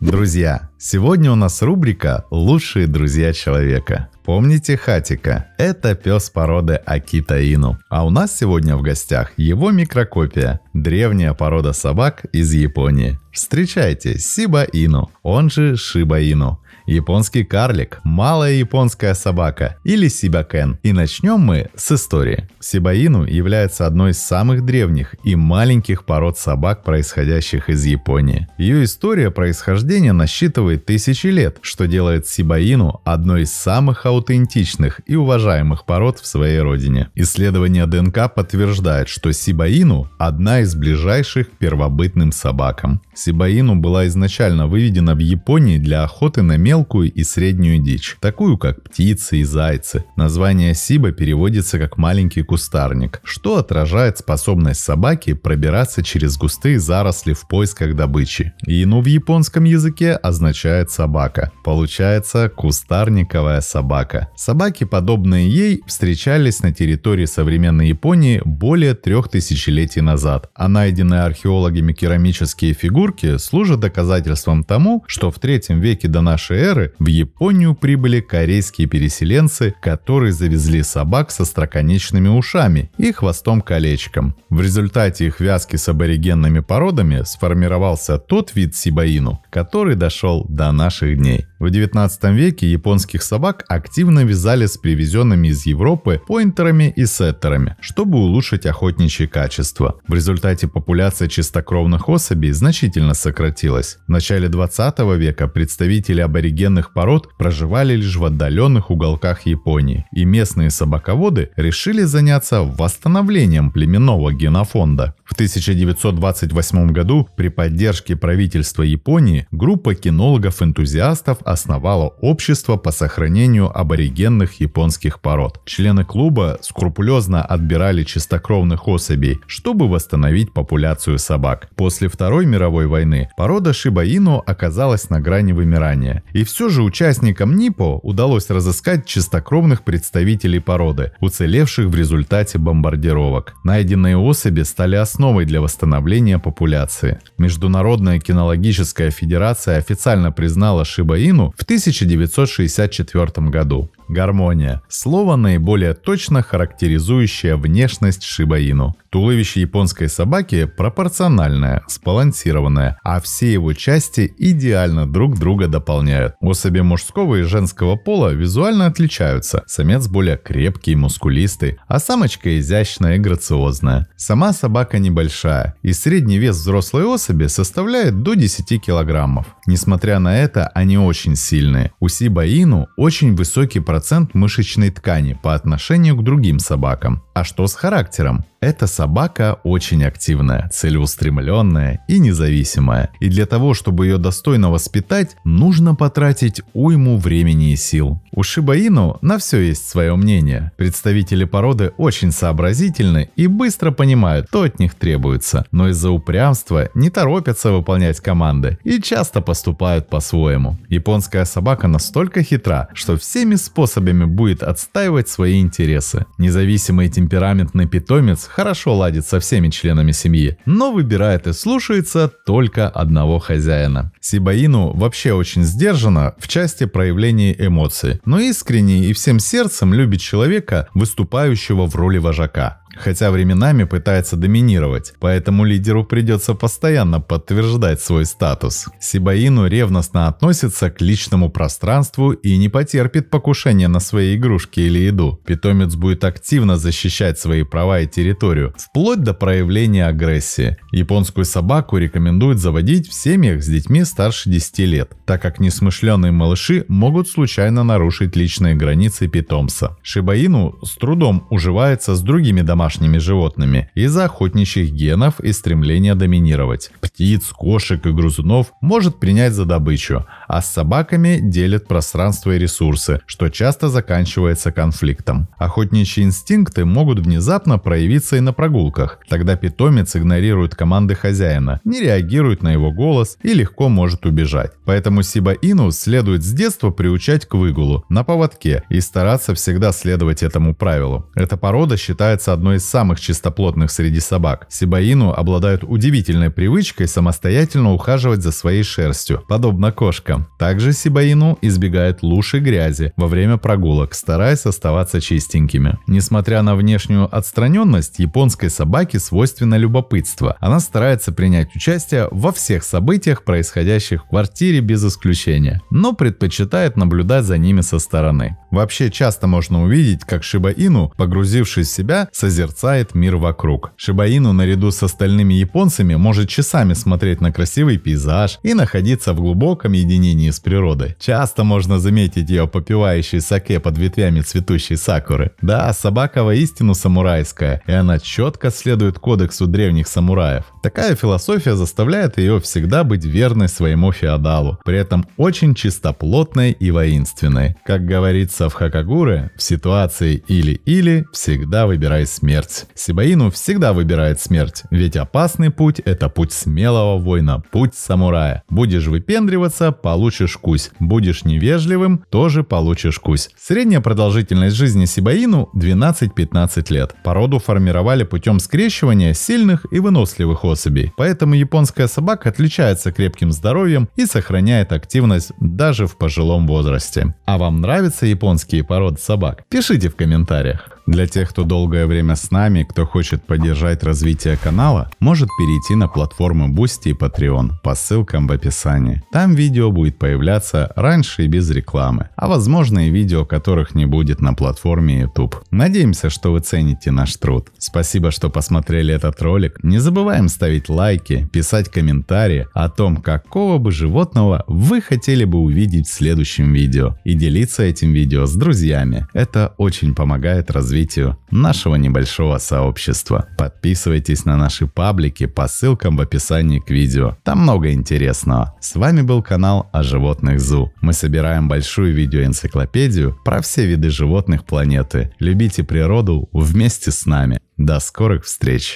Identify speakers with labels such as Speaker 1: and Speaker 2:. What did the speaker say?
Speaker 1: Друзья, сегодня у нас рубрика «Лучшие друзья человека». Помните Хатика? Это пес породы Акитаину. А у нас сегодня в гостях его микрокопия – древняя порода собак из Японии. Встречайте Сиба Ину, он же Шиба Ину – японский карлик, малая японская собака или сибакен. И начнем мы с истории. Сибаину является одной из самых древних и маленьких пород собак, происходящих из Японии. Ее история происхождения насчитывает тысячи лет, что делает сибаину одной из самых аутентичных и уважаемых пород в своей родине. Исследование ДНК подтверждает, что сибаину – одна из ближайших к первобытным собакам. Сибаину была изначально выведена в Японии для охоты на мелкую и среднюю дичь, такую как птицы и зайцы. Название Сиба переводится как «маленький кустарник», что отражает способность собаки пробираться через густые заросли в поисках добычи. Ину в японском языке означает «собака». Получается кустарниковая собака. Собаки, подобные ей, встречались на территории современной Японии более трех тысячелетий назад, а найденные археологами керамические фигуры фигурки служат доказательством тому, что в третьем веке до нашей эры в Японию прибыли корейские переселенцы, которые завезли собак со строконечными ушами и хвостом-колечком. В результате их вязки с аборигенными породами сформировался тот вид сибаину, который дошел до наших дней. В 19 веке японских собак активно вязали с привезенными из Европы поинтерами и сеттерами, чтобы улучшить охотничье качества. В результате популяция чистокровных особей значительно сократилась. В начале 20 века представители аборигенных пород проживали лишь в отдаленных уголках Японии, и местные собаководы решили заняться восстановлением племенного генофонда. В 1928 году при поддержке правительства Японии группа кинологов-энтузиастов основала общество по сохранению аборигенных японских пород. Члены клуба скрупулезно отбирали чистокровных особей, чтобы восстановить популяцию собак. После Второй мировой войны порода шибаину оказалась на грани вымирания. И все же участникам НИПО удалось разыскать чистокровных представителей породы, уцелевших в результате бомбардировок. Найденные особи стали основой основой для восстановления популяции. Международная кинологическая федерация официально признала шибаину в 1964 году. Гармония – слово, наиболее точно характеризующее внешность Шибаину. Туловище японской собаки пропорциональное, сбалансированное, а все его части идеально друг друга дополняют. Особи мужского и женского пола визуально отличаются. Самец более крепкий и мускулистый, а самочка изящная и грациозная. Сама собака не небольшая, и средний вес взрослой особи составляет до 10 килограммов. Несмотря на это, они очень сильные. У Сибаину очень высокий процент мышечной ткани по отношению к другим собакам. А что с характером? Эта собака очень активная, целеустремленная и независимая. И для того, чтобы ее достойно воспитать, нужно потратить уйму времени и сил. У Шибаину на все есть свое мнение. Представители породы очень сообразительны и быстро понимают, что от них требуется, но из-за упрямства не торопятся выполнять команды и часто поступают по-своему. Японская собака настолько хитра, что всеми способами будет отстаивать свои интересы. Независимый темпераментный питомец хорошо ладит со всеми членами семьи, но выбирает и слушается только одного хозяина. Сибаину вообще очень сдержана в части проявления эмоций, но искренне и всем сердцем любит человека, выступающего в роли вожака хотя временами пытается доминировать, поэтому лидеру придется постоянно подтверждать свой статус. Сибаину ревностно относится к личному пространству и не потерпит покушения на свои игрушки или еду. Питомец будет активно защищать свои права и территорию, вплоть до проявления агрессии. Японскую собаку рекомендуют заводить в семьях с детьми старше 10 лет, так как несмышленные малыши могут случайно нарушить личные границы питомца. Шибаину с трудом уживается с другими домашними домашними животными из-за охотничьих генов и стремления доминировать. Птиц, кошек и грызунов может принять за добычу, а с собаками делят пространство и ресурсы, что часто заканчивается конфликтом. Охотничьи инстинкты могут внезапно проявиться и на прогулках. Тогда питомец игнорирует команды хозяина, не реагирует на его голос и легко может убежать. Поэтому Сиба-Ину следует с детства приучать к выгулу на поводке и стараться всегда следовать этому правилу. Эта порода считается одной одной из самых чистоплотных среди собак. Сибаину обладают удивительной привычкой самостоятельно ухаживать за своей шерстью, подобно кошкам. Также Сибаину избегает луж и грязи во время прогулок, стараясь оставаться чистенькими. Несмотря на внешнюю отстраненность, японской собаке свойственно любопытство. Она старается принять участие во всех событиях, происходящих в квартире без исключения, но предпочитает наблюдать за ними со стороны. Вообще часто можно увидеть, как Шибаину, погрузившись в себя, созерцает мир вокруг. Шибаину наряду с остальными японцами может часами смотреть на красивый пейзаж и находиться в глубоком единении с природой. Часто можно заметить ее попивающей саке под ветвями цветущей сакуры. Да, собака воистину самурайская, и она четко следует кодексу древних самураев. Такая философия заставляет ее всегда быть верной своему феодалу, при этом очень чистоплотной и воинственной. Как говорится, в Кагуры в ситуации «или-или» всегда выбирай смерть. Сибаину всегда выбирает смерть, ведь опасный путь – это путь смелого воина, путь самурая. Будешь выпендриваться – получишь кусь. Будешь невежливым – тоже получишь кусь. Средняя продолжительность жизни Сибаину – 12-15 лет. Породу формировали путем скрещивания сильных и выносливых особей. Поэтому японская собака отличается крепким здоровьем и сохраняет активность даже в пожилом возрасте. А вам нравится японская японские породы собак? Пишите в комментариях. Для тех, кто долгое время с нами, кто хочет поддержать развитие канала, может перейти на платформы Boosty и Patreon по ссылкам в описании. Там видео будет появляться раньше и без рекламы, а возможно и видео, которых не будет на платформе YouTube. Надеемся, что вы цените наш труд. Спасибо, что посмотрели этот ролик. Не забываем ставить лайки, писать комментарии о том, какого бы животного вы хотели бы увидеть в следующем видео и делиться этим видео с друзьями. Это очень помогает развиваться развитию нашего небольшого сообщества. Подписывайтесь на наши паблики по ссылкам в описании к видео. Там много интересного. С вами был канал о животных ЗУ. Мы собираем большую видеоэнциклопедию про все виды животных планеты. Любите природу вместе с нами. До скорых встреч!